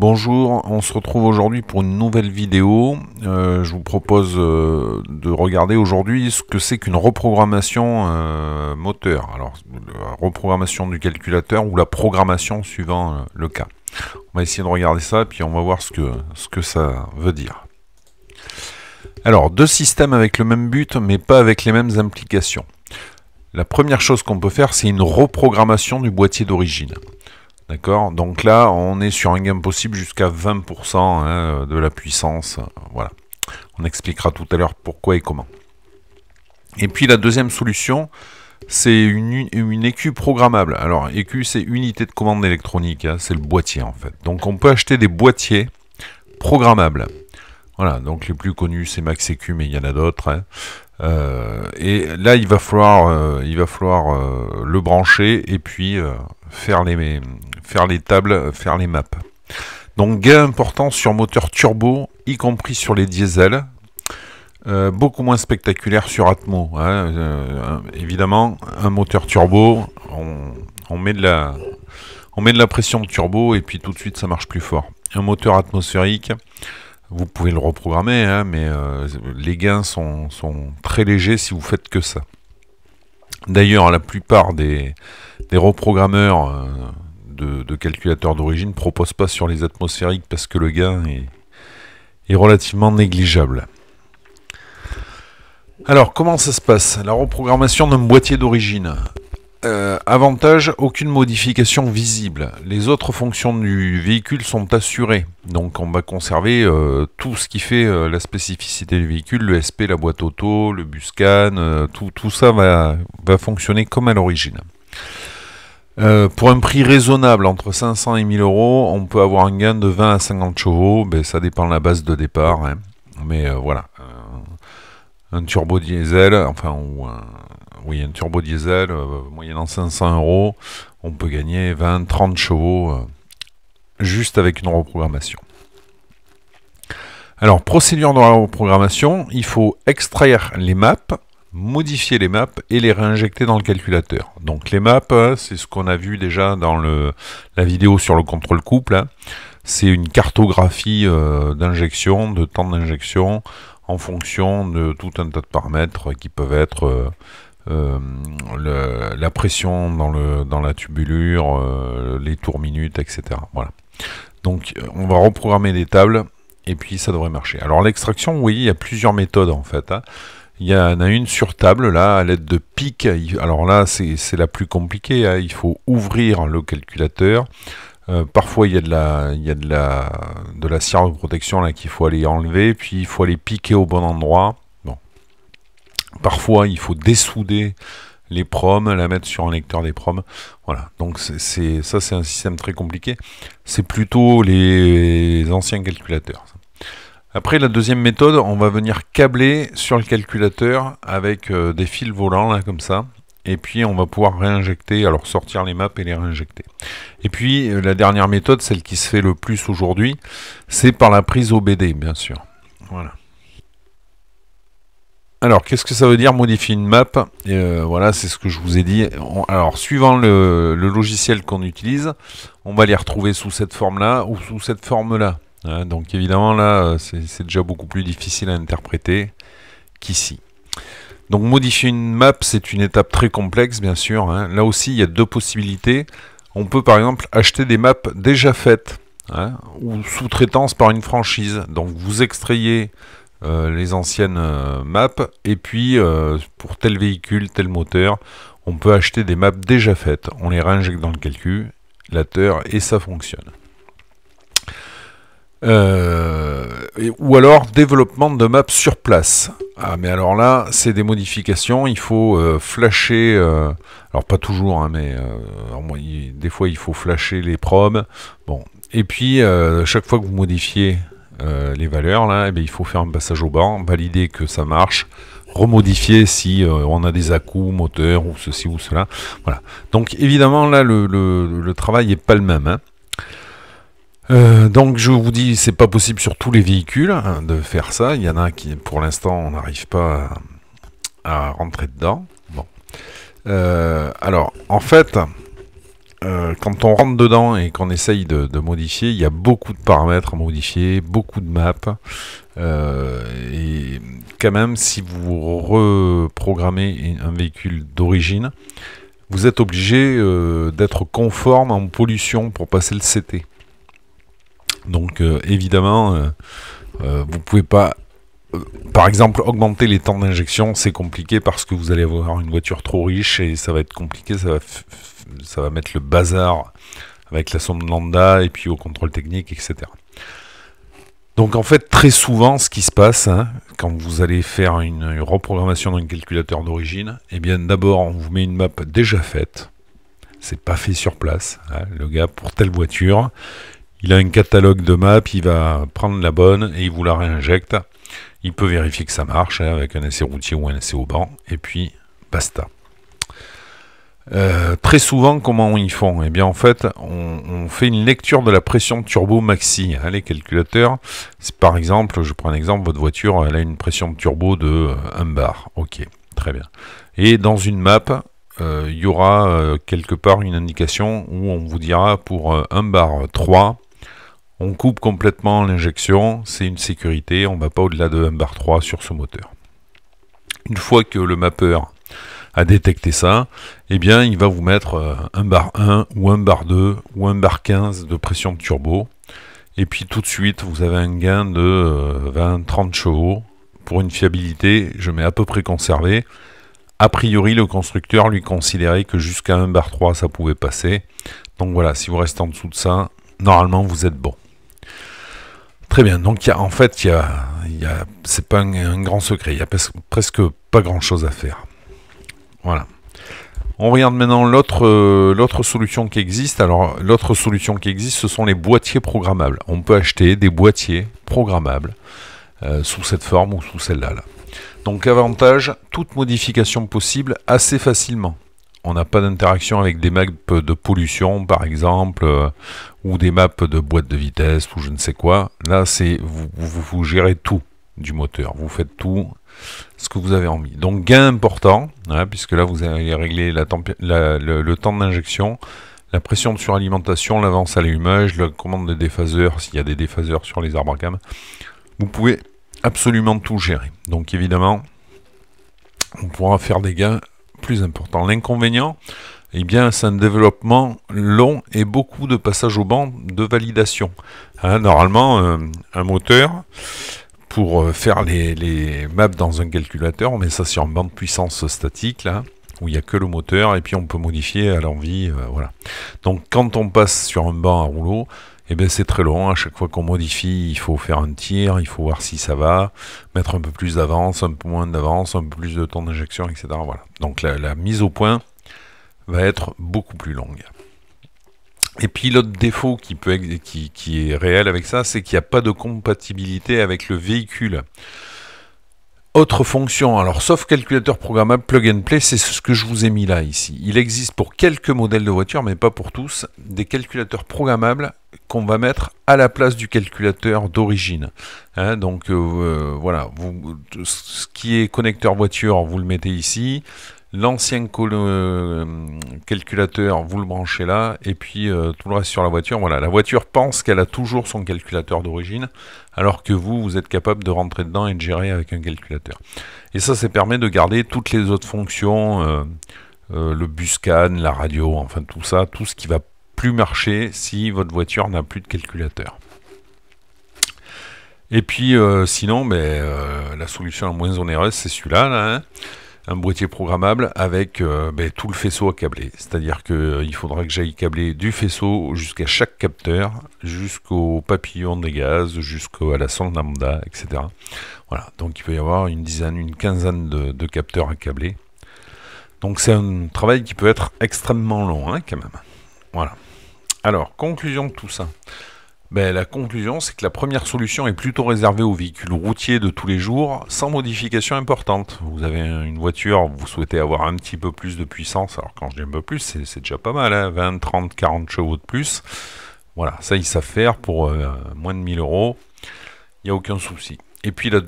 Bonjour, on se retrouve aujourd'hui pour une nouvelle vidéo. Euh, je vous propose euh, de regarder aujourd'hui ce que c'est qu'une reprogrammation euh, moteur. Alors, la reprogrammation du calculateur ou la programmation suivant le cas. On va essayer de regarder ça, puis on va voir ce que, ce que ça veut dire. Alors, deux systèmes avec le même but, mais pas avec les mêmes implications. La première chose qu'on peut faire, c'est une reprogrammation du boîtier d'origine. D'accord Donc là, on est sur un gain possible jusqu'à 20% hein, de la puissance. Voilà. On expliquera tout à l'heure pourquoi et comment. Et puis la deuxième solution, c'est une, une, écu e programmable. Alors, écu, e c'est unité de commande électronique, hein. c'est le boîtier en fait. Donc, on peut acheter des boîtiers programmables. Voilà, donc les plus connus, c'est MaxEQ, mais il y en a d'autres. Hein. Euh, et là, il va falloir, euh, il va falloir euh, le brancher et puis faire les, faire les tables, euh, faire les maps. Donc gain important sur moteur turbo, y compris sur les diesels. Euh, beaucoup moins spectaculaire sur Atmo. Hein, euh, évidemment, un moteur turbo, on, met de la, on met de la pression turbo et puis tout de suite ça marche plus fort. Un moteur atmosphérique, vous pouvez le reprogrammer, hein, mais les gains sont, sont, très légers si vous faites que ça. D'ailleurs, la plupart des, des reprogrammeurs de, calculateur d'origine propose pas sur les atmosphériques parce que le gain est, relativement négligeable. Alors, comment ça se passe La reprogrammation d'un boîtier d'origine. Euh, avantage, aucune modification visible. Les autres fonctions du véhicule sont assurées. Donc on va conserver euh, tout ce qui fait euh, la spécificité du véhicule, le SP, la boîte auto, le buscan, tout, tout, ça va, va fonctionner comme à l'origine. Euh, pour un prix raisonnable, entre 500 et 1000 euros, on peut avoir un gain de 20 à 50 chevaux. Ben, ça dépend de la base de départ. Hein. Mais euh, voilà. Euh, un, turbo diesel, enfin, ou un, oui, un turbo diesel, moyennant 500 euros, on peut gagner 20, 30 chevaux juste avec une reprogrammation. Alors, procédure de reprogrammation, il faut extraire les maps modifier les maps et les réinjecter dans le calculateur. Donc les maps, hein, c'est ce qu'on a vu déjà dans la vidéo sur le contrôle couple. Hein. C'est une cartographie euh, d'injection, de temps d'injection, en fonction de tout un tas de paramètres qui peuvent être euh, euh, la pression dans, la tubulure, les tours minutes, etc. Voilà. Donc on va reprogrammer les tables et puis ça devrait marcher. Alors l'extraction, oui il y a plusieurs méthodes en fait. Hein. Il y en a une sur table, là, à l'aide de piques. Alors là, c'est la plus compliquée. Hein. Il faut ouvrir le calculateur. Euh, parfois, il y a de la, il y de la, de la cire de protection là qu'il faut aller enlever. Puis, il faut aller piquer au bon endroit. Parfois, il faut dessouder les proms, la mettre sur un lecteur des proms. Voilà. Donc, c'est ça, c'est un système très compliqué. C'est plutôt les anciens calculateurs. Après la deuxième méthode, on va venir câbler sur le calculateur avec euh, des fils volants là comme ça. Et puis on va pouvoir réinjecter, alors sortir les maps et les réinjecter. Et puis euh, la dernière méthode, celle qui se fait le plus aujourd'hui, c'est par la prise OBD bien sûr. Voilà. Alors, qu'est-ce que ça veut dire modifier une map euh, Voilà, c'est ce que je vous ai dit. alors, suivant le logiciel qu'on utilise, on va les retrouver sous cette forme-là ou sous cette forme-là. Hein, donc évidemment là, euh, c'est déjà beaucoup plus difficile à interpréter qu'ici. Donc modifier une map, c'est une étape très complexe bien sûr. Hein. Là aussi, il y a deux possibilités. On peut par exemple acheter des maps déjà faites hein, ou sous-traitance par une franchise. Donc vous extrayez euh, les anciennes euh, maps et puis pour tel véhicule, tel moteur, on peut acheter des maps déjà faites. On les réinjecte dans le calcul, la et ça fonctionne. Euh, ou alors développement de map sur place. Ah mais alors là, c'est des modifications, il faut euh, flasher, euh, alors pas toujours, hein, mais des fois il faut flasher les probes. Bon. Et puis, chaque fois que vous modifiez les valeurs, là, eh il faut faire un passage au banc, valider que ça marche, remodifier si on a des à moteurs ou ceci ou cela. Voilà. Donc évidemment là le, travail n'est pas le même. Hein. Euh, donc je vous dis, c'est pas possible sur tous les véhicules hein, de faire ça. Il y en a qui, pour l'instant, on n'arrive pas à, rentrer dedans. Bon. Euh, alors, en fait, euh, quand on rentre dedans et qu'on essaye de, modifier, il y a beaucoup de paramètres à modifier, beaucoup de maps. et quand même, si vous reprogrammez un véhicule d'origine, vous êtes obligé d'être conforme en pollution pour passer le CT. Donc euh, évidemment, euh, euh, vous ne pouvez pas par exemple, augmenter les temps d'injection, c'est compliqué parce que vous allez avoir une voiture trop riche et ça va être compliqué, ça va, ça va mettre le bazar avec la somme lambda et puis au contrôle technique, etc. Donc en fait, très souvent, ce qui se passe hein, quand vous allez faire une, reprogrammation reprogrammation d'un calculateur d'origine, eh bien d'abord, on vous met une map déjà faite. C'est pas fait sur place. Hein, le gars, pour telle voiture, il a un catalogue de maps, il va prendre la bonne et il vous la réinjecte. Il peut vérifier que ça marche hein, avec un essai routier ou un essai au banc, et puis basta. Euh, très souvent, comment ils font Eh bien, en fait, on, fait une lecture de la pression turbo maxi. Hein, les calculateurs, par exemple, je prends un exemple, votre voiture, elle a une pression de turbo de 1 euh, bar. Ok, très bien. Et dans une map, euh, il y aura quelque part une indication où on vous dira pour 1 bar 3, on coupe complètement l'injection, c'est une sécurité, on ne va pas au-delà de 1 bar 3 sur ce moteur. Une fois que le mapper a détecté ça, eh bien il va vous mettre 1 euh, bar 1 ou 1 bar 2 ou 1 bar 15 de pression de turbo. Et puis tout de suite, vous avez un gain de 20-30 euh, chevaux. Pour une fiabilité, je mets à peu près conservé. A priori, le constructeur lui considérait que jusqu'à 1 bar 3, ça pouvait passer. Donc voilà, si vous restez en dessous de ça, normalement, vous êtes bon. Très bien. Donc, y a, en fait, il y a, c'est pas un, grand secret. Il y a presque pas grand chose à faire. Voilà. On regarde maintenant l'autre euh, l'autre solution qui existe. Alors, l'autre solution qui existe, ce sont les boîtiers programmables. On peut acheter des boîtiers programmables euh, sous cette forme ou sous celle Là. Donc, avantage, toute modification possible assez facilement on n'a pas d'interaction avec des maps de pollution, par exemple, euh, ou des maps de boîte de vitesse, ou je ne sais quoi. Là, c'est vous, vous, gérez tout du moteur. Vous faites tout ce que vous avez envie. Donc, gain important, hein, puisque là, vous allez régler la le, temps d'injection, la pression de suralimentation, l'avance à l'allumage, la commande des défaseurs, s'il y a des défaseurs sur les arbres à cam. Vous pouvez absolument tout gérer. Donc, évidemment, on pourra faire des gains plus important. L'inconvénient, eh bien, c'est un développement long et beaucoup de passages au banc de validation. Hein, normalement, euh, un moteur, pour euh, faire les, maps dans un calculateur, on met ça sur un banc de puissance statique, là, où il n'y a que le moteur, et puis on peut modifier à l'envie, euh, voilà. Donc, quand on passe sur un banc à rouleau, et eh bien c'est très long. À chaque fois qu'on modifie, il faut faire un tir, il faut voir si ça va, mettre un peu plus d'avance, un peu moins d'avance, un peu plus de temps d'injection, etc. Voilà. Donc la, mise au point va être beaucoup plus longue. Et puis l'autre défaut qui, peut, qui est réel avec ça, c'est qu'il n'y a pas de compatibilité avec le véhicule. Autre fonction, alors sauf calculateur programmable plug and play, c'est ce que je vous ai mis là ici. Il existe pour quelques modèles de voitures, mais pas pour tous, des calculateurs programmables qu'on va mettre à la place du calculateur d'origine. Hein, donc euh, euh, voilà, vous, ce qui est connecteur voiture, vous le mettez ici. L'ancien euh, calculateur, vous le branchez là, et puis tout le reste sur la voiture. Voilà, la voiture pense qu'elle a toujours son calculateur d'origine, alors que vous, vous êtes capable de rentrer dedans et de gérer avec un calculateur. Et ça, ça permet de garder toutes les autres fonctions, le buscan, la radio, enfin tout ça, tout ce qui va plus marcher si votre voiture n'a plus de calculateur. Et puis euh, sinon, mais, ben, euh, la solution la moins onéreuse, c'est celui-là. Hein. un boîtier programmable avec euh, ben, tout le faisceau à câbler. C'est-à-dire qu'il il faudra que j'aille câbler du faisceau jusqu'à chaque capteur, jusqu'au papillon des gaz, jusqu'à la sonde lambda, etc. Voilà, donc il peut y avoir une dizaine, une quinzaine de, capteurs à câbler. Donc c'est un travail qui peut être extrêmement long, hein, quand même. Voilà. Alors, conclusion de tout ça. Ben, la conclusion, c'est que la première solution est plutôt réservée aux véhicules routiers de tous les jours, sans modification importante. Vous avez une voiture, vous souhaitez avoir un petit peu plus de puissance, alors quand je dis un peu plus, c'est déjà pas mal, 20, 30, 40 chevaux de plus. Voilà, ça ils savent faire pour euh, moins de 1000 euros, il n'y a aucun souci. Et puis la